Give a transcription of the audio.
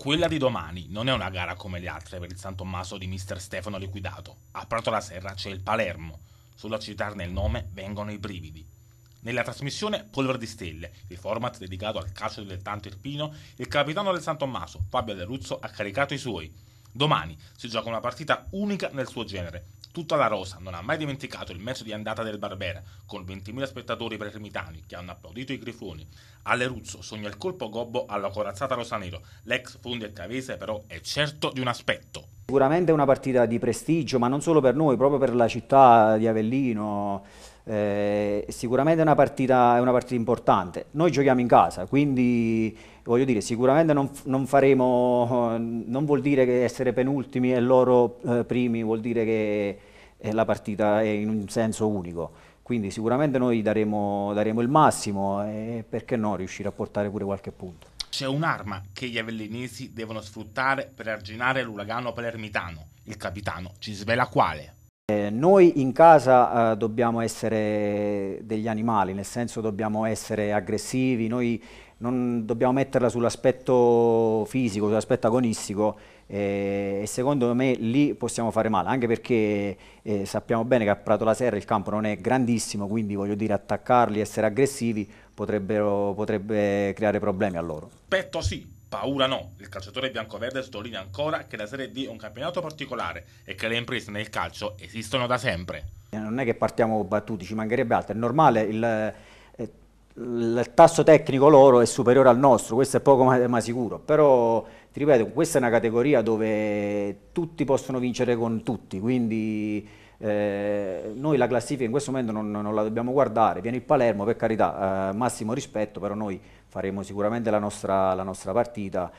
Quella di domani non è una gara come le altre per il San Tommaso di mister Stefano Liquidato. A Prato la Serra c'è il Palermo. Solo a citarne il nome vengono i brividi. Nella trasmissione Polvere di Stelle, il format dedicato al calcio dilettante irpino, il capitano del San Tommaso, Fabio Aderuzzo, ha caricato i suoi. Domani si gioca una partita unica nel suo genere, Tutta la rosa non ha mai dimenticato il match di andata del Barbera, con 20.000 spettatori palermitani che hanno applaudito i grifoni. Alleruzzo sogna il colpo gobbo alla corazzata rosanero, l'ex fondi il cavese però è certo di un aspetto. Sicuramente è una partita di prestigio, ma non solo per noi, proprio per la città di Avellino. Eh, sicuramente è una, partita, è una, partita, importante. Noi giochiamo in casa, quindi voglio dire, sicuramente non, non faremo, non vuol dire che essere penultimi e loro eh, primi, vuol dire che eh, la partita è in un senso unico. Quindi sicuramente noi daremo, daremo il massimo e perché no riuscire a portare pure qualche punto. C'è un'arma che gli avellinesi devono sfruttare per arginare l'uragano palermitano. Il capitano ci svela quale. Eh, noi in casa eh, dobbiamo essere degli animali, nel senso dobbiamo essere aggressivi, noi non dobbiamo metterla sull'aspetto fisico, sull'aspetto agonistico eh, e secondo me lì possiamo fare male, anche perché eh, sappiamo bene che a Prato la Serra il campo non è grandissimo, quindi voglio dire attaccarli, essere aggressivi potrebbe creare problemi a loro. Petto sì, paura no. Il calciatore bianco-verde sottolinea ancora che la Serie D è un campionato particolare e che le imprese nel calcio esistono da sempre. Non è che partiamo battuti, ci mancherebbe altro, è normale il il tasso tecnico loro è superiore al nostro, questo è poco ma, ma sicuro, però ti ripeto, questa è una categoria dove tutti possono vincere con tutti, quindi eh, noi la classifica in questo momento non, non, la dobbiamo guardare, viene il Palermo per carità, eh, massimo rispetto, però noi faremo sicuramente la nostra, la nostra partita